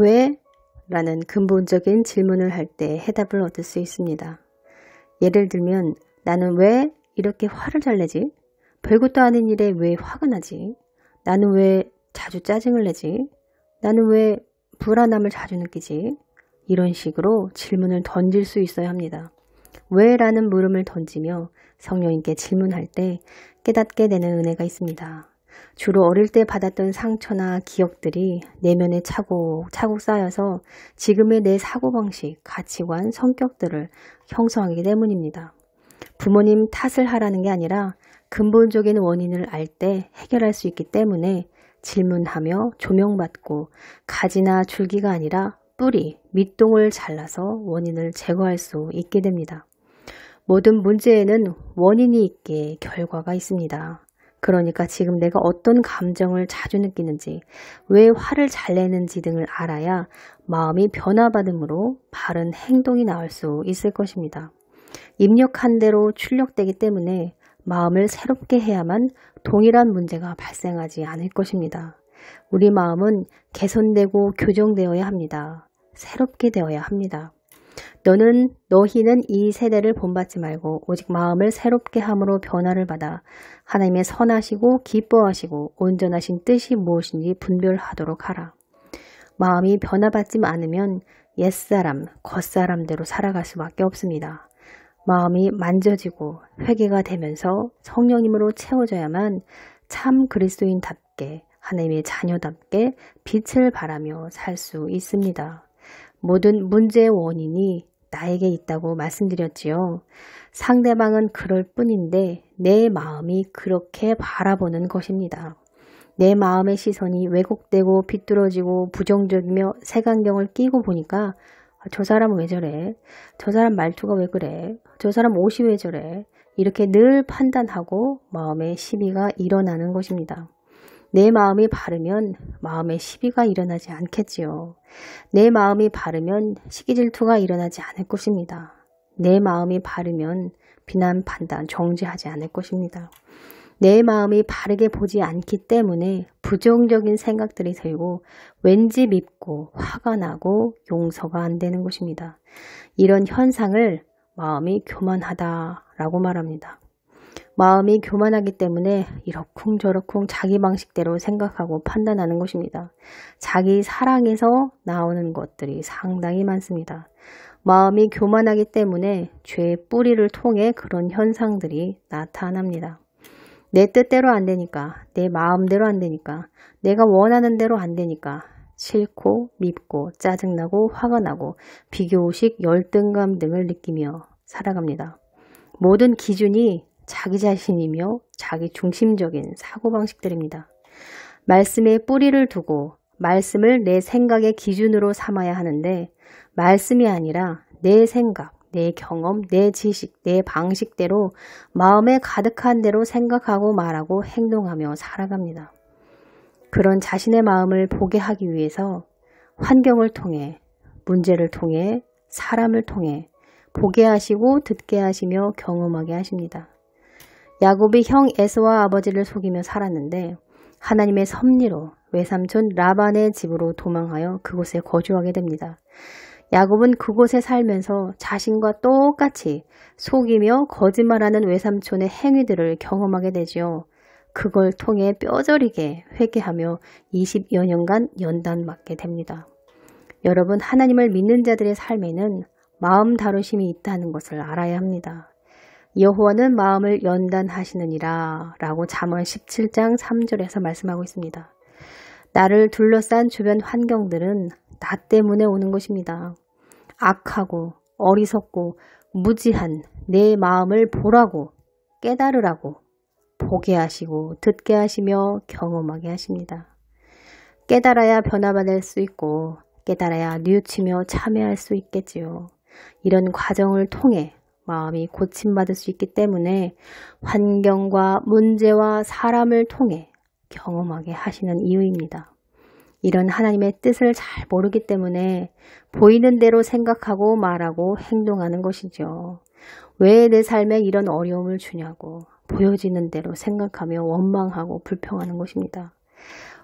왜? 라는 근본적인 질문을 할 때 해답을 얻을 수 있습니다. 예를 들면 나는 왜 이렇게 화를 잘 내지? 별것도 아닌 일에 왜 화가 나지? 나는 왜 자주 짜증을 내지? 나는 왜 불안함을 자주 느끼지? 이런 식으로 질문을 던질 수 있어야 합니다. 왜? 라는 물음을 던지며 성령님께 질문할 때 깨닫게 되는 은혜가 있습니다. 주로 어릴 때 받았던 상처나 기억들이 내면에 차곡 차곡 쌓여서 지금의 내 사고방식, 가치관, 성격들을 형성하기 때문입니다. 부모님 탓을 하라는 게 아니라 근본적인 원인을 알 때 해결할 수 있기 때문에 질문하며 조명받고 가지나 줄기가 아니라 뿌리, 밑동을 잘라서 원인을 제거할 수 있게 됩니다. 모든 문제에는 원인이 있게 결과가 있습니다. 그러니까 지금 내가 어떤 감정을 자주 느끼는지, 왜 화를 잘 내는지 등을 알아야 마음이 변화받음으로 바른 행동이 나올 수 있을 것입니다. 입력한 대로 출력되기 때문에 마음을 새롭게 해야만 동일한 문제가 발생하지 않을 것입니다. 우리 마음은 개선되고 교정되어야 합니다. 새롭게 되어야 합니다. 너는 너희는 이 세대를 본받지 말고 오직 마음을 새롭게 함으로 변화를 받아 하나님의 선하시고 기뻐하시고 온전하신 뜻이 무엇인지 분별하도록 하라. 마음이 변화받지 않으면 옛사람, 겉사람대로 살아갈 수밖에 없습니다. 마음이 만져지고 회개가 되면서 성령님으로 채워져야만 참 그리스도인답게 하나님의 자녀답게 빛을 바라며 살 수 있습니다. 모든 문제의 원인이 나에게 있다고 말씀드렸지요. 상대방은 그럴 뿐인데 내 마음이 그렇게 바라보는 것입니다. 내 마음의 시선이 왜곡되고 비뚤어지고 부정적이며 색안경을 끼고 보니까 아, 저 사람 은왜 저래? 저 사람 말투가 왜 그래? 저 사람 옷이 왜 저래? 이렇게 늘 판단하고 마음의 시비가 일어나는 것입니다. 내 마음이 바르면 마음에 시비가 일어나지 않겠지요. 내 마음이 바르면 시기 질투가 일어나지 않을 것입니다. 내 마음이 바르면 비난, 판단, 정지하지 않을 것입니다. 내 마음이 바르게 보지 않기 때문에 부정적인 생각들이 들고 왠지 밉고 화가 나고 용서가 안 되는 것입니다. 이런 현상을 마음이 교만하다라고 말합니다. 마음이 교만하기 때문에 이러쿵저러쿵 자기 방식대로 생각하고 판단하는 것입니다. 자기 사랑에서 나오는 것들이 상당히 많습니다. 마음이 교만하기 때문에 죄의 뿌리를 통해 그런 현상들이 나타납니다. 내 뜻대로 안 되니까, 내 마음대로 안 되니까, 내가 원하는 대로 안 되니까, 싫고, 밉고, 짜증나고, 화가 나고, 비교의식, 열등감 등을 느끼며 살아갑니다. 모든 기준이 자기 자신이며 자기 중심적인 사고방식들입니다. 말씀에 뿌리를 두고 말씀을 내 생각의 기준으로 삼아야 하는데 말씀이 아니라 내 생각, 내 경험, 내 지식, 내 방식대로 마음에 가득한 대로 생각하고 말하고 행동하며 살아갑니다. 그런 자신의 마음을 보게 하기 위해서 환경을 통해, 문제를 통해, 사람을 통해 보게 하시고 듣게 하시며 경험하게 하십니다. 야곱이 형 에서와 아버지를 속이며 살았는데 하나님의 섭리로 외삼촌 라반의 집으로 도망하여 그곳에 거주하게 됩니다. 야곱은 그곳에 살면서 자신과 똑같이 속이며 거짓말하는 외삼촌의 행위들을 경험하게 되지요. 그걸 통해 뼈저리게 회개하며 20여 년간 연단 맞게 됩니다. 여러분 하나님을 믿는 자들의 삶에는 마음 다루심이 있다는 것을 알아야 합니다. 여호와는 마음을 연단하시느니라 라고 잠언 17장 3절에서 말씀하고 있습니다. 나를 둘러싼 주변 환경들은 나 때문에 오는 것입니다. 악하고 어리석고 무지한 내 마음을 보라고 깨달으라고 보게 하시고 듣게 하시며 경험하게 하십니다. 깨달아야 변화받을 수 있고 깨달아야 뉘우치며 참여할 수 있겠지요. 이런 과정을 통해 마음이 고침받을 수 있기 때문에 환경과 문제와 사람을 통해 경험하게 하시는 이유입니다. 이런 하나님의 뜻을 잘 모르기 때문에 보이는 대로 생각하고 말하고 행동하는 것이죠. 왜 내 삶에 이런 어려움을 주냐고 보여지는 대로 생각하며 원망하고 불평하는 것입니다.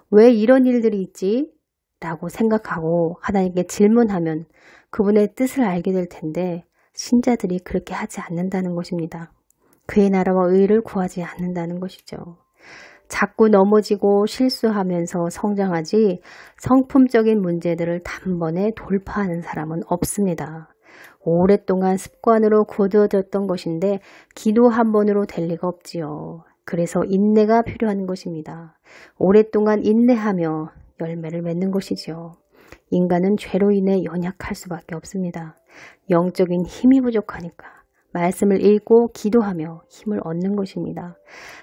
왜 이런 일들이 있지? 라고 생각하고 하나님께 질문하면 그분의 뜻을 알게 될 텐데 신자들이 그렇게 하지 않는다는 것입니다. 그의 나라와 의를 구하지 않는다는 것이죠. 자꾸 넘어지고 실수하면서 성장하지 성품적인 문제들을 단번에 돌파하는 사람은 없습니다. 오랫동안 습관으로 굳어졌던 것인데 기도 한 번으로 될 리가 없지요. 그래서 인내가 필요한 것입니다. 오랫동안 인내하며 열매를 맺는 것이지요. 인간은 죄로 인해 연약할 수밖에 없습니다. 영적인 힘이 부족하니까 말씀을 읽고 기도하며 힘을 얻는 것입니다.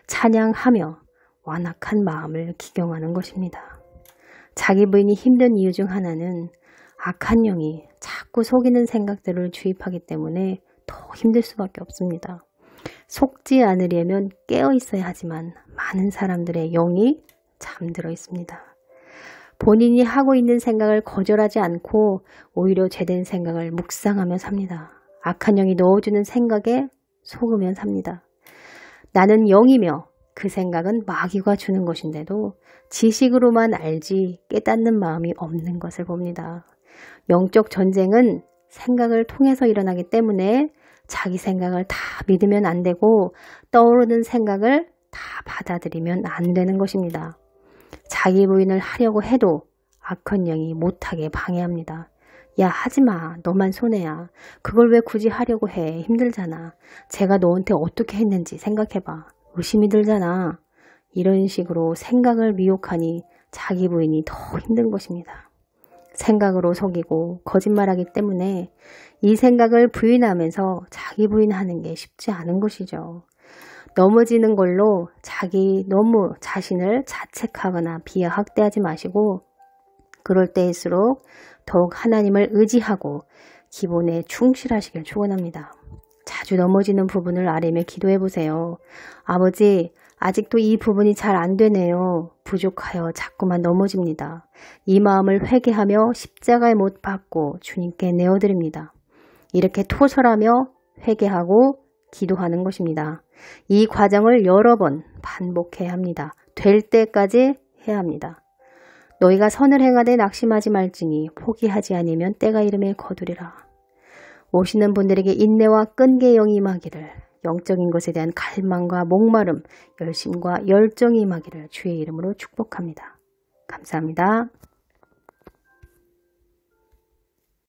찬양하며 완악한 마음을 기경하는 것입니다. 자기 부인이 힘든 이유 중 하나는 악한 영이 자꾸 속이는 생각들을 주입하기 때문에 더 힘들 수밖에 없습니다. 속지 않으려면 깨어 있어야 하지만 많은 사람들의 영이 잠들어 있습니다. 본인이 하고 있는 생각을 거절하지 않고 오히려 제된 생각을 묵상하며 삽니다. 악한 영이 넣어주는 생각에 속으면 삽니다. 나는 영이며 그 생각은 마귀가 주는 것인데도 지식으로만 알지 깨닫는 마음이 없는 것을 봅니다. 영적 전쟁은 생각을 통해서 일어나기 때문에 자기 생각을 다 믿으면 안 되고 떠오르는 생각을 다 받아들이면 안 되는 것입니다. 자기 부인을 하려고 해도 악한 영이 못하게 방해합니다. 야 하지마 너만 손해야 그걸 왜 굳이 하려고 해 힘들잖아 제가 너한테 어떻게 했는지 생각해봐 의심이 들잖아 이런 식으로 생각을 미혹하니 자기 부인이 더 힘든 것입니다 생각으로 속이고 거짓말하기 때문에 이 생각을 부인하면서 자기 부인하는 게 쉽지 않은 것이죠 넘어지는 걸로 자기 너무 자신을 자책하거나 비하 학대하지 마시고 그럴 때일수록 더욱 하나님을 의지하고 기본에 충실하시길 축원합니다. 자주 넘어지는 부분을 아림며 기도해 보세요. 아버지, 아직도 이 부분이 잘 안 되네요. 부족하여 자꾸만 넘어집니다. 이 마음을 회개하며 십자가에 못 박고 주님께 내어드립니다. 이렇게 토설하며 회개하고 기도하는 것입니다. 이 과정을 여러 번 반복해야 합니다. 될 때까지 해야 합니다. 너희가 선을 행하되 낙심하지 말지니 포기하지 아니면 때가 이름에 거두리라. 오시는 분들에게 인내와 끈기 영이 임하기를 영적인 것에 대한 갈망과 목마름, 열심과 열정이 임하기를 주의 이름으로 축복합니다. 감사합니다.